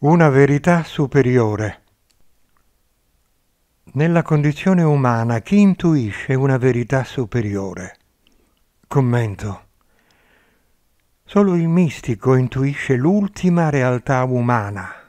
una verità superiore. Nella condizione umana chi intuisce una verità superiore? Commento. Solo il mistico intuisce l'ultima realtà umana,